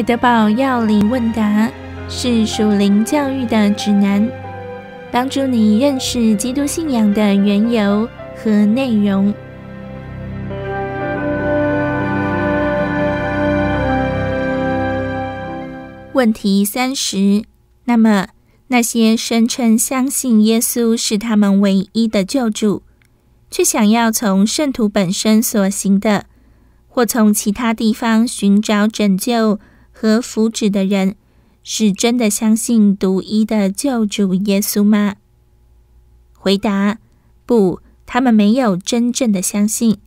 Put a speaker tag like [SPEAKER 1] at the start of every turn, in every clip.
[SPEAKER 1] 《海德堡要领问答》是属灵教育的指南，帮助你认识基督信仰的缘由和内容。问题三十：那么，那些声称相信耶稣是他们唯一的救主，却想要从圣徒本身所行的，或从其他地方寻找拯救？和福祉的人是真的相信独一的救主耶稣吗？回答：不，他们没有真正的相信。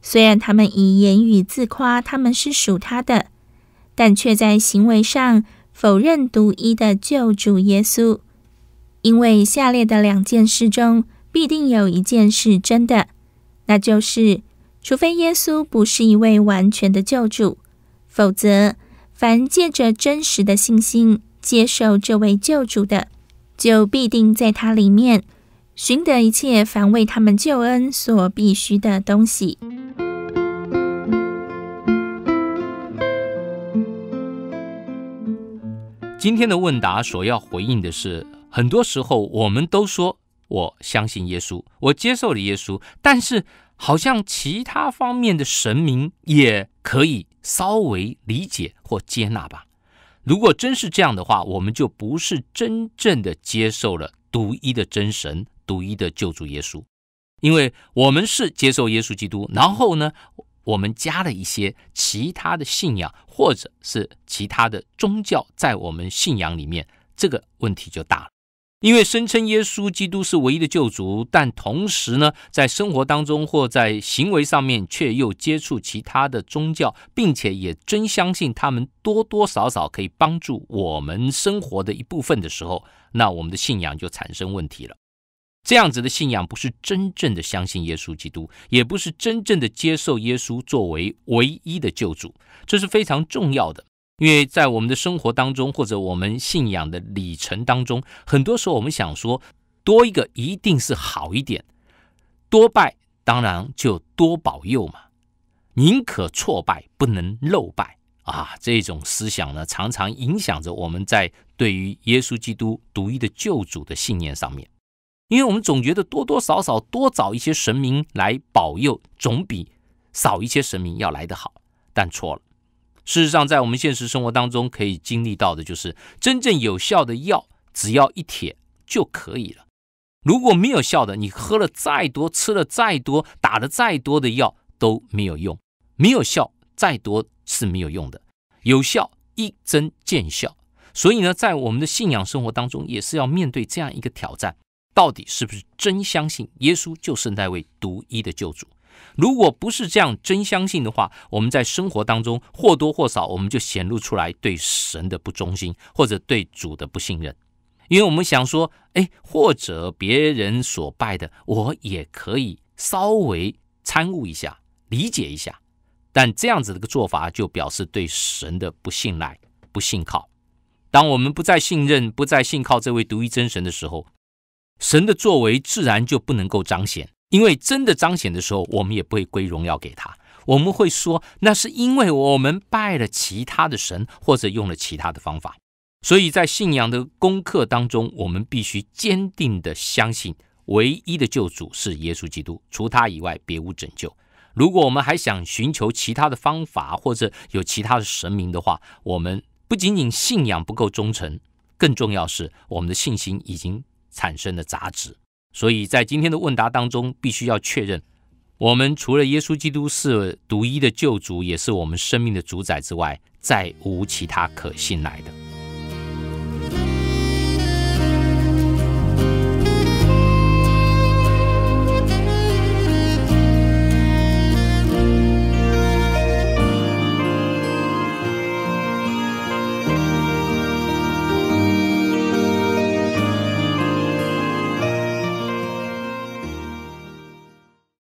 [SPEAKER 1] 虽然他们以言语自夸，他们是属他的，但却在行为上否认独一的救主耶稣。因为下列的两件事中，必定有一件是真的，那就是：除非耶稣不是一位完全的救主，否则。凡借着真实的信心接受这位救主的，就必定在他里面寻得一切凡为他们救恩所必须的东西。
[SPEAKER 2] 今天的问答所要回应的是，很多时候我们都说我相信耶稣，我接受了耶稣，但是好像其他方面的神明也可以。稍微理解或接纳吧。如果真是这样的话，我们就不是真正的接受了独一的真神、独一的救主耶稣，因为我们是接受耶稣基督，然后呢，我们加了一些其他的信仰或者是其他的宗教在我们信仰里面，这个问题就大了。因为声称耶稣基督是唯一的救主，但同时呢，在生活当中或在行为上面却又接触其他的宗教，并且也真相信他们多多少少可以帮助我们生活的一部分的时候，那我们的信仰就产生问题了。这样子的信仰不是真正的相信耶稣基督，也不是真正的接受耶稣作为唯一的救主，这是非常重要的。因为在我们的生活当中，或者我们信仰的里程当中，很多时候我们想说，多一个一定是好一点，多拜当然就多保佑嘛，宁可错拜不能漏拜啊！这种思想呢，常常影响着我们在对于耶稣基督独一的救主的信念上面，因为我们总觉得多多少少多找一些神明来保佑，总比少一些神明要来得好，但错了。事实上，在我们现实生活当中可以经历到的，就是真正有效的药，只要一贴就可以了。如果没有效的，你喝了再多，吃了再多，打了再多的药都没有用。没有效，再多是没有用的。有效，一针见效。所以呢，在我们的信仰生活当中，也是要面对这样一个挑战：到底是不是真相信耶稣就是那位独一的救主？如果不是这样真相信的话，我们在生活当中或多或少，我们就显露出来对神的不忠心，或者对主的不信任。因为我们想说，哎，或者别人所拜的，我也可以稍微参悟一下，理解一下。但这样子的个做法，就表示对神的不信赖、不信靠。当我们不再信任、不再信靠这位独一真神的时候，神的作为自然就不能够彰显。因为真的彰显的时候，我们也不会归荣耀给他。我们会说，那是因为我们拜了其他的神，或者用了其他的方法。所以在信仰的功课当中，我们必须坚定的相信，唯一的救主是耶稣基督，除他以外，别无拯救。如果我们还想寻求其他的方法，或者有其他的神明的话，我们不仅仅信仰不够忠诚，更重要是我们的信心已经产生了杂质。所以在今天的问答当中，必须要确认：我们除了耶稣基督是独一的救主，也是我们生命的主宰之外，再无其他可信赖的。